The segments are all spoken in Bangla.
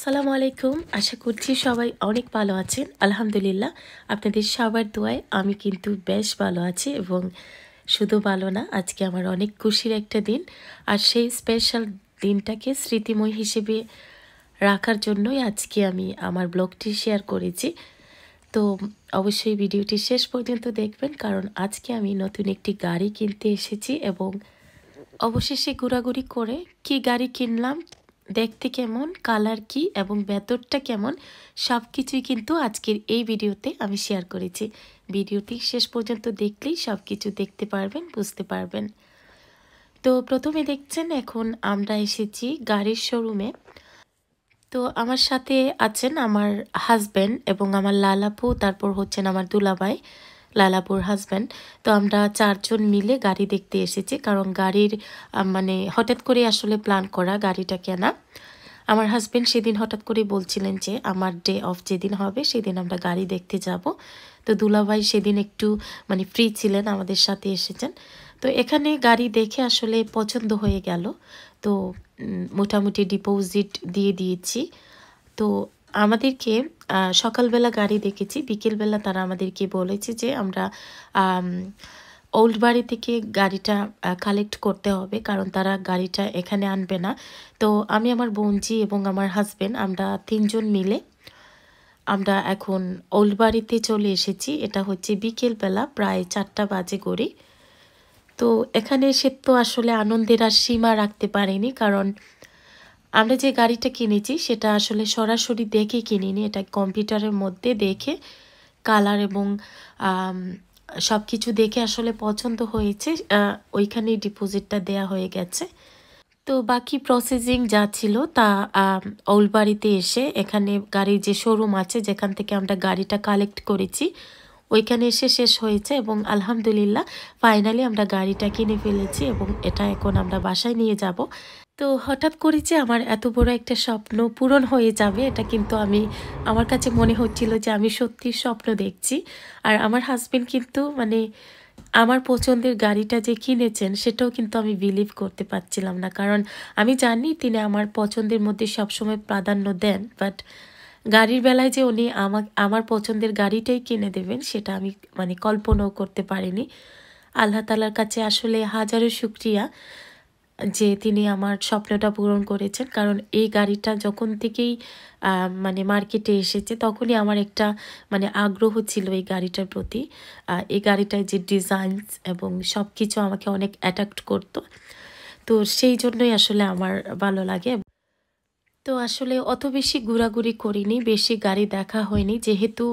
আসসালামু আলাইকুম আশা করছি সবাই অনেক ভালো আছেন আলহামদুলিল্লাহ আপনাদের সবার দোয়ায় আমি কিন্তু বেশ ভালো আছি এবং শুধু ভালো না আজকে আমার অনেক খুশির একটা দিন আর সেই স্পেশাল দিনটাকে স্মৃতিময় হিসেবে রাখার জন্যই আজকে আমি আমার ব্লগটি শেয়ার করেছি তো অবশ্যই ভিডিওটি শেষ পর্যন্ত দেখবেন কারণ আজকে আমি নতুন একটি গাড়ি কিনতে এসেছি এবং অবশেষে ঘোরাঘুরি করে কি গাড়ি কিনলাম দেখতে কেমন কালার কি এবং ভেতরটা কেমন সব কিছুই কিন্তু আজকের এই ভিডিওতে আমি শেয়ার করেছি ভিডিওটি শেষ পর্যন্ত দেখলেই সব কিছু দেখতে পারবেন বুঝতে পারবেন তো প্রথমে দেখছেন এখন আমরা এসেছি গাড়ির শোরুমে তো আমার সাথে আছেন আমার হাজব্যান্ড এবং আমার লালাপু তারপর হচ্ছেন আমার দুলাভাই লালাপুর হাজব্যান্ড তো আমরা চারজন মিলে গাড়ি দেখতে এসেছি কারণ গাড়ির মানে হঠাৎ করে আসলে প্ল্যান করা গাড়িটা কেনা আমার হাজব্যান্ড সেদিন হঠাৎ করে বলছিলেন যে আমার ডে অফ যেদিন হবে সেদিন আমরা গাড়ি দেখতে যাব তো দুলাভাই সেদিন একটু মানে ফ্রি ছিলেন আমাদের সাথে এসেছেন তো এখানে গাড়ি দেখে আসলে পছন্দ হয়ে গেল তো মোটামুটি ডিপোজিট দিয়ে দিয়েছি তো আমাদেরকে সকালবেলা গাড়ি দেখেছি বিকেলবেলা তারা আমাদেরকে বলেছে যে আমরা ওল্ড বাড়ি থেকে গাড়িটা কালেক্ট করতে হবে কারণ তারা গাড়িটা এখানে আনবে না তো আমি আমার বোনজি এবং আমার হাজব্যান্ড আমরা তিনজন মিলে আমরা এখন ওল্ড বাড়িতে চলে এসেছি এটা হচ্ছে বিকেলবেলা প্রায় চারটা বাজে করি তো এখানে সে তো আসলে আনন্দের আর সীমা রাখতে পারেনি কারণ আমরা যে গাড়িটা কিনেছি সেটা আসলে সরাসরি দেখে কিনিনি এটা কম্পিউটারের মধ্যে দেখে কালার এবং সব কিছু দেখে আসলে পছন্দ হয়েছে ওইখানেই ডিপোজিটটা দেয়া হয়ে গেছে তো বাকি প্রসেসিং যা ছিল তা ওলবাড়িতে এসে এখানে গাড়ির যে শোরুম আছে যেখান থেকে আমরা গাড়িটা কালেক্ট করেছি ওইখানে এসে শেষ হয়েছে এবং আলহামদুলিল্লাহ ফাইনালি আমরা গাড়িটা কিনে ফেলেছি এবং এটা এখন আমরা বাসায় নিয়ে যাব তো হঠাৎ করে যে আমার এত বড় একটা স্বপ্ন পূরণ হয়ে যাবে এটা কিন্তু আমি আমার কাছে মনে হচ্ছিল যে আমি সত্যি স্বপ্ন দেখছি আর আমার হাজবেন্ড কিন্তু মানে আমার পছন্দের গাড়িটা যে কিনেছেন সেটাও কিন্তু আমি বিলিভ করতে পারছিলাম না কারণ আমি জানি তিনি আমার পছন্দের মধ্যে সবসময় প্রাধান্য দেন বাট গাড়ির বেলায় যে উনি আমা আমার পছন্দের গাড়িটাই কিনে দেবেন সেটা আমি মানে কল্পনাও করতে পারিনি আল্লাহ তালার কাছে আসলে হাজারো শুক্রিয়া যে তিনি আমার স্বপ্নটা পূরণ করেছেন কারণ এই গাড়িটা যখন থেকেই মানে মার্কেটে এসেছে তখনই আমার একটা মানে আগ্রহ ছিল এই গাড়িটার প্রতি এই গাড়িটার যে ডিজাইনস এবং সব কিছু আমাকে অনেক অ্যাট্রাক্ট করতো তো সেই জন্যই আসলে আমার ভালো লাগে তো আসলে অত বেশি ঘোরাঘুরি করিনি বেশি গাড়ি দেখা হয়নি যেহেতু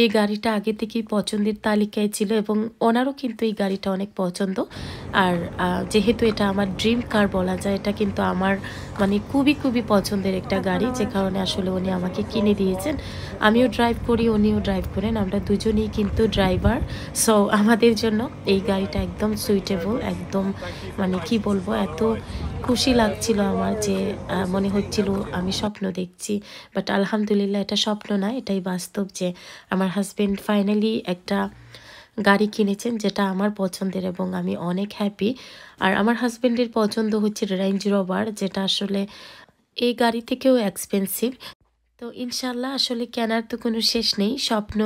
এই গাড়িটা আগে থেকেই পছন্দের তালিকায় ছিল এবং ওনারও কিন্তু এই গাড়িটা অনেক পছন্দ আর যেহেতু এটা আমার ড্রিম কার বলা যায় এটা কিন্তু আমার মানে খুবই খুবই পছন্দের একটা গাড়ি যে কারণে আসলে উনি আমাকে কিনে দিয়েছেন আমিও ড্রাইভ করি উনিও ড্রাইভ করেন আমরা দুজনেই কিন্তু ড্রাইভার সো আমাদের জন্য এই গাড়িটা একদম সুইটেবল একদম মানে কি বলবো এত খুশি লাগছিল আমার যে মনে হচ্ছিল আমি স্বপ্ন দেখছি বাট আলহামদুলিল্লাহ এটা স্বপ্ন না এটাই বাস্তব যে আমার হাজব্যান্ড ফাইনালি একটা গাড়ি কিনেছেন যেটা আমার পছন্দের এবং আমি অনেক হ্যাপি আর আমার হাজব্যান্ডের পছন্দ হচ্ছে রেঞ্জ রোভার যেটা আসলে এই গাড়ি থেকেও এক্সপেন্সিভ তো ইনশাল্লাহ আসলে কেনার তো কোনো শেষ নেই স্বপ্ন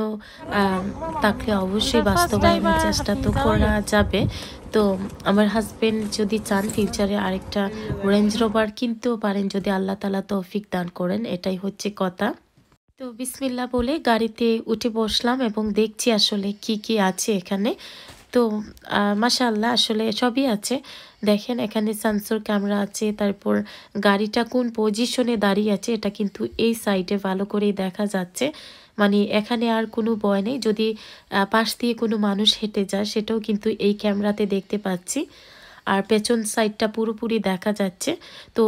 তাকে অবশ্যই বাস্তবায়নের চেষ্টা তো করা যাবে তো আমার হাজব্যান্ড যদি চান ফিউচারে আরেকটা রেঞ্জ রোভার কিনতেও পারেন যদি আল্লাহ তালা তৌফিক দান করেন এটাই হচ্ছে কথা তো বিসমিল্লা বলে গাড়িতে উঠে বসলাম এবং দেখছি আসলে কি কি আছে এখানে তো মাশাল্লাহ আসলে সবই আছে দেখেন এখানে সেন্সর ক্যামেরা আছে তারপর গাড়িটা কোন পজিশনে দাঁড়িয়ে আছে এটা কিন্তু এই সাইডে ভালো করেই দেখা যাচ্ছে মানে এখানে আর কোনো ভয় নেই যদি পাশ দিয়ে কোনো মানুষ হেঁটে যায় সেটাও কিন্তু এই ক্যামেরাতে দেখতে পাচ্ছি আর পেছন সাইডটা পুরোপুরি দেখা যাচ্ছে তো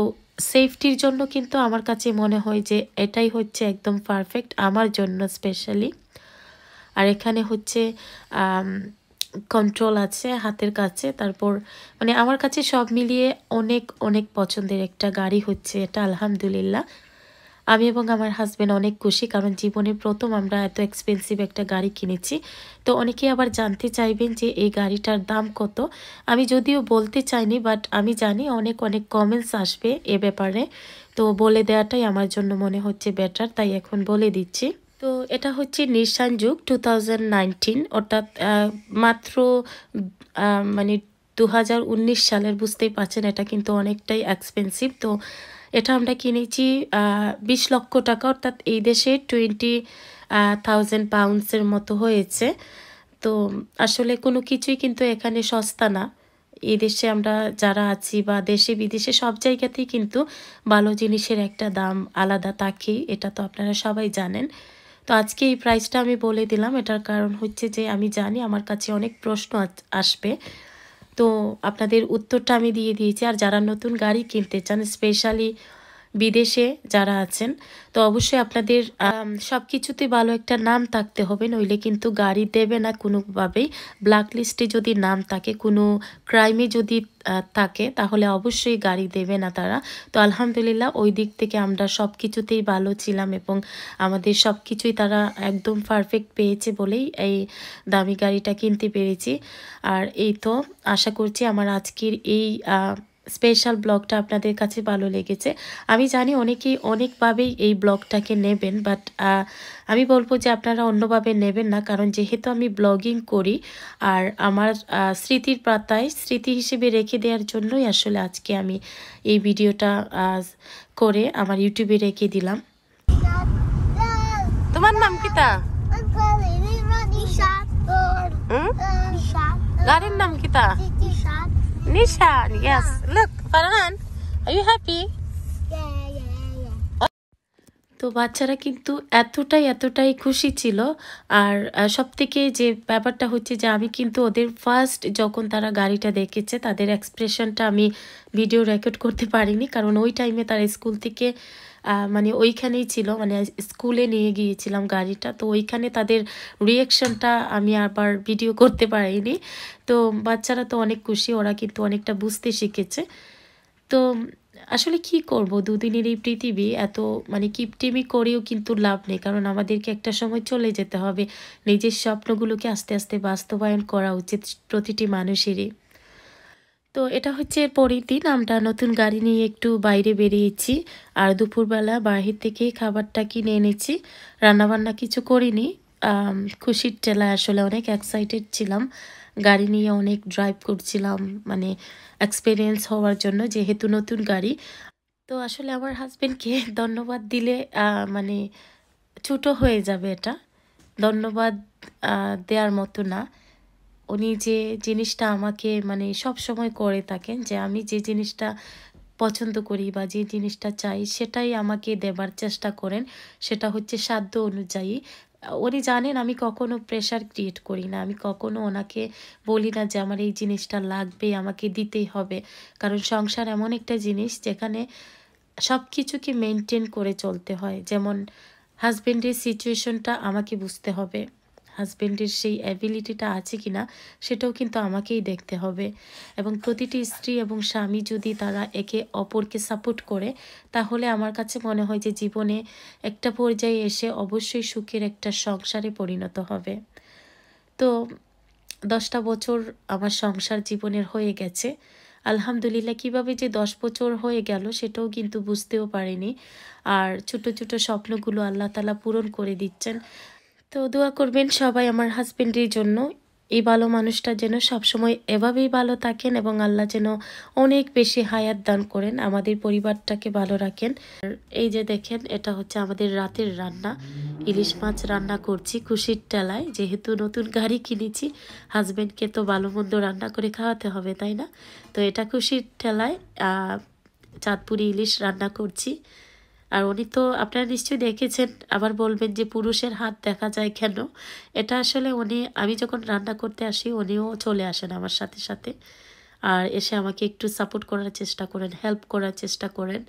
সেফটির জন্য কিন্তু আমার কাছে মনে হয় যে এটাই হচ্ছে একদম পারফেক্ট আমার জন্য স্পেশালি আর এখানে হচ্ছে কন্ট্রোল আছে হাতের কাছে তারপর মানে আমার কাছে সব মিলিয়ে অনেক অনেক পছন্দের একটা গাড়ি হচ্ছে এটা আলহামদুলিল্লাহ আমি এবং আমার হাজব্যান্ড অনেক খুশি কারণ জীবনের প্রথম আমরা এত এক্সপেন্সিভ একটা গাড়ি কিনেছি তো অনেকে আবার জানতে চাইবেন যে এই গাড়িটার দাম কত আমি যদিও বলতে চাইনি বাট আমি জানি অনেক অনেক কমেন্টস আসবে এ ব্যাপারে তো বলে দেওয়াটাই আমার জন্য মনে হচ্ছে বেটার তাই এখন বলে দিচ্ছি তো এটা হচ্ছে নিশান যুগ টু অর্থাৎ মাত্র মানে দু সালের বুঝতেই পারছেন এটা কিন্তু অনেকটাই এক্সপেন্সিভ তো এটা আমরা কিনেছি বিশ লক্ষ টাকা অর্থাৎ এই দেশে টোয়েন্টি থাউজেন্ড পাউন্ডসের মতো হয়েছে তো আসলে কোনো কিছুই কিন্তু এখানে সস্তা না এই দেশে আমরা যারা আছি বা দেশে বিদেশে সব জায়গাতেই কিন্তু ভালো জিনিসের একটা দাম আলাদা থাকে এটা তো আপনারা সবাই জানেন তো আজকে এই প্রাইসটা আমি বলে দিলাম এটার কারণ হচ্ছে যে আমি জানি আমার কাছে অনেক প্রশ্ন আসবে তো আপনাদের উত্তরটা আমি দিয়ে দিয়েছি আর যারা নতুন গাড়ি কিনতে চান স্পেশালি বিদেশে যারা আছেন তো অবশ্যই আপনাদের সব কিছুতে ভালো একটা নাম থাকতে হবে নইলে কিন্তু গাড়ি দেবে না কোনোভাবেই ব্ল্যাকলিস্টে যদি নাম থাকে কোনো ক্রাইমে যদি থাকে তাহলে অবশ্যই গাড়ি দেবে না তারা তো আলহামদুলিল্লাহ ওই দিক থেকে আমরা সব কিছুতেই ভালো ছিলাম এবং আমাদের সব কিছুই তারা একদম পারফেক্ট পেয়েছে বলেই এই দামি গাড়িটা কিনতে পেরেছি আর এই তো আশা করছি আমার আজকের এই স্পেশাল ব্লগটা আপনাদের কাছে ভালো লেগেছে আমি জানি অনেকেই অনেকভাবেই এই ব্লগটাকে নেবেন বাট আমি বলবো যে আপনারা অন্যভাবে নেবেন না কারণ যেহেতু আমি ব্লগিং করি আর আমার স্মৃতির পাতায় স্মৃতি হিসেবে রেখে দেওয়ার জন্যই আসলে আজকে আমি এই ভিডিওটা করে আমার ইউটিউবে রেখে দিলাম তোমার নাম কি তা গাড়ির নাম কি তা Nishan, yes. Look, Farhan, are you happy? তো বাচ্চারা কিন্তু এতটাই এতটাই খুশি ছিল আর সবথেকে যে ব্যাপারটা হচ্ছে যে আমি কিন্তু ওদের ফার্স্ট যখন তারা গাড়িটা দেখেছে তাদের এক্সপ্রেশনটা আমি ভিডিও রেকর্ড করতে পারিনি কারণ ওই টাইমে তারা স্কুল থেকে মানে ওইখানেই ছিল মানে স্কুলে নিয়ে গিয়েছিলাম গাড়িটা তো ওইখানে তাদের রিয়াকশানটা আমি আবার ভিডিও করতে পারিনি তো বাচ্চারা তো অনেক খুশি ওরা কিন্তু অনেকটা বুঝতে শিখেছে তো আসলে কি করব দুদিনের এই পৃথিবী এত মানে কিপটিমি করেও কিন্তু লাভ নেই কারণ আমাদেরকে একটা সময় চলে যেতে হবে নিজের স্বপ্নগুলোকে আস্তে আস্তে বাস্তবায়ন করা উচিত প্রতিটি মানুষেরই তো এটা হচ্ছে পরের দিন আমরা নতুন গাড়ি নিয়ে একটু বাইরে বেরিয়েছি আর দুপুরবেলা বাহির থেকে খাবারটা কিনে এনেছি রান্নাবান্না কিছু করিনি খুশির টেলা আসলে অনেক এক্সাইটেড ছিলাম গাড়ি নিয়ে অনেক ড্রাইভ করছিলাম মানে এক্সপিরিয়েন্স হওয়ার জন্য যেহেতু নতুন গাড়ি তো আসলে আমার হাজব্যান্ডকে ধন্যবাদ দিলে মানে ছোটো হয়ে যাবে এটা ধন্যবাদ দেওয়ার মতো না উনি যে জিনিসটা আমাকে মানে সব সময় করে থাকেন যে আমি যে জিনিসটা পছন্দ করি বা যে জিনিসটা চাই সেটাই আমাকে দেবার চেষ্টা করেন সেটা হচ্ছে সাধ্য অনুযায়ী উনি জানেন আমি কখনো প্রেশার ক্রিয়েট করি না আমি কখনো ওনাকে বলি না যে আমার এই জিনিসটা লাগবে আমাকে দিতেই হবে কারণ সংসার এমন একটা জিনিস যেখানে সব কিছুকে মেনটেন করে চলতে হয় যেমন হাজব্যান্ডের সিচুয়েশনটা আমাকে বুঝতে হবে হাজব্যান্ডের সেই অ্যাবিলিটিটা আছে কি না সেটাও কিন্তু আমাকেই দেখতে হবে এবং প্রতিটি স্ত্রী এবং স্বামী যদি তারা একে অপরকে সাপোর্ট করে তাহলে আমার কাছে মনে হয় যে জীবনে একটা পর্যায়ে এসে অবশ্যই সুখের একটা সংসারে পরিণত হবে তো দশটা বছর আমার সংসার জীবনের হয়ে গেছে আলহামদুলিল্লাহ কিভাবে যে দশ বছর হয়ে গেল সেটাও কিন্তু বুঝতেও পারিনি আর ছোট ছোট স্বপ্নগুলো আল্লাহ তালা পূরণ করে দিচ্ছেন তো দোয়া করবেন সবাই আমার হাজব্যান্ডের জন্য এই ভালো মানুষটা যেন সবসময় এভাবেই ভালো থাকেন এবং আল্লাহ যেন অনেক বেশি হায়াত দান করেন আমাদের পরিবারটাকে ভালো রাখেন এই যে দেখেন এটা হচ্ছে আমাদের রাতের রান্না ইলিশ মাছ রান্না করছি খুশির টেলায় যেহেতু নতুন গাড়ি কিনেছি হাজব্যান্ডকে তো ভালো মন্দ রান্না করে খাওয়াতে হবে তাই না তো এটা খুশির টেলায় চাঁদপুরি ইলিশ রান্না করছি আর উনি তো আপনারা নিশ্চয়ই দেখেছেন আবার বলবেন যে পুরুষের হাত দেখা যায় কেন এটা আসলে উনি আমি যখন রান্না করতে আসি উনিও চলে আসেন আমার সাথে সাথে আর এসে আমাকে একটু সাপোর্ট করার চেষ্টা করেন হেল্প করার চেষ্টা করেন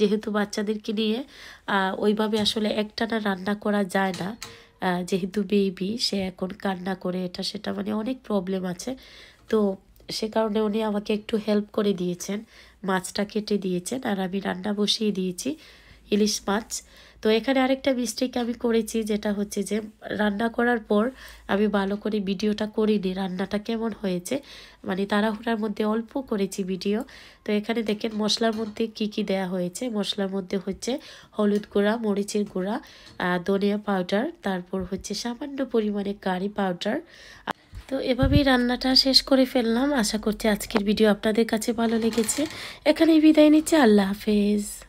যেহেতু বাচ্চাদেরকে নিয়ে ওইভাবে আসলে একটানা রান্না করা যায় না যেহেতু বেবি সে এখন কান্না করে এটা সেটা মানে অনেক প্রবলেম আছে তো সে কারণে উনি আমাকে একটু হেল্প করে দিয়েছেন মাছটা কেটে দিয়েছেন আর আমি রান্না বসিয়ে দিয়েছি ইলিশ মাছ তো এখানে আরেকটা মিস্টেক আমি করেছি যেটা হচ্ছে যে রান্না করার পর আমি ভালো করে ভিডিওটা করিনি রান্নাটা কেমন হয়েছে মানে তাড়াহুড়ার মধ্যে অল্প করেছি ভিডিও তো এখানে দেখেন মশলার মধ্যে কি কি দেয়া হয়েছে মশলার মধ্যে হচ্ছে হলুদ গুঁড়া মরিচের গুঁড়া ধনিয়া পাউডার তারপর হচ্ছে সামান্য পরিমাণে কারি পাউডার তো এভাবেই রান্নাটা শেষ করে ফেললাম আশা করছি আজকের ভিডিও আপনাদের কাছে ভালো লেগেছে এখানেই বিদায় নিচ্ছে আল্লাহ হাফেজ